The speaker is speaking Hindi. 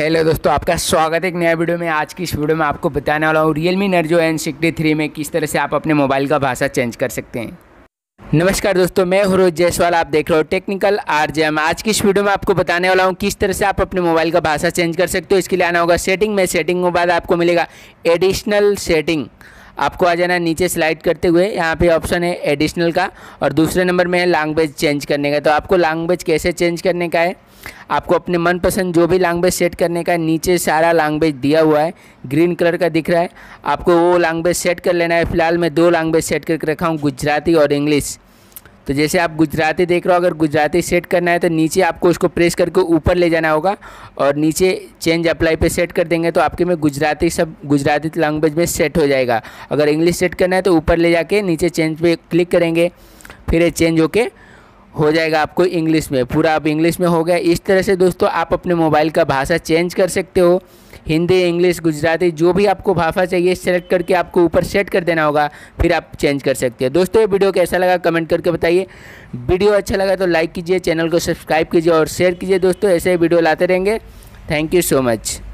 हेलो दोस्तों आपका स्वागत है एक नया वीडियो में आज की इस वीडियो में आपको बताने वाला हूँ Realme Narzo N sixty three में किस तरह से आप अपने मोबाइल का भाषा चेंज कर सकते हैं नमस्कार दोस्तों मैं हरोज जयसवाल आप देख रहे हो टेक्निकल आर जे एम आज की इस वीडियो में आपको बताने वाला हूँ किस तरह से आप अपने मोबाइल का भाषा चेंज कर सकते हो इसके लिए आना होगा सेटिंग में सेटिंग के बाद आपको मिलेगा एडिशनल सेटिंग आपको आ जाना नीचे स्लाइड करते हुए यहाँ पे ऑप्शन है एडिशनल का और दूसरे नंबर में है लैंग्वेज चेंज करने का तो आपको लैंग्वेज कैसे चेंज करने का है आपको अपने मनपसंद जो भी लैंग्वेज सेट करने का है नीचे सारा लैंग्वेज दिया हुआ है ग्रीन कलर का दिख रहा है आपको वो लैंग्वेज सेट कर लेना है फिलहाल मैं दो लैंग्वेज सेट करके रखा हूँ गुजराती और इंग्लिश तो जैसे आप गुजराती देख रहे हो अगर गुजराती सेट करना है तो नीचे आपको उसको प्रेस करके ऊपर ले जाना होगा और नीचे चेंज अप्लाई पे सेट कर देंगे तो आपके में गुजराती सब गुजराती लैंग्वेज में सेट हो जाएगा अगर इंग्लिश सेट करना है तो ऊपर ले जाके नीचे चेंज पे क्लिक करेंगे फिर ये चेंज होके हो जाएगा आपको इंग्लिश में पूरा आप इंग्लिश में हो गया इस तरह से दोस्तों आप अपने मोबाइल का भाषा चेंज कर सकते हो हिंदी इंग्लिश गुजराती जो भी आपको भाषा चाहिए सेलेक्ट करके आपको ऊपर सेट कर देना होगा फिर आप चेंज कर सकते हो दोस्तों ये वीडियो कैसा लगा कमेंट करके बताइए वीडियो अच्छा लगा तो लाइक कीजिए चैनल को सब्सक्राइब कीजिए और शेयर कीजिए दोस्तों ऐसे ही वीडियो लाते रहेंगे थैंक यू सो मच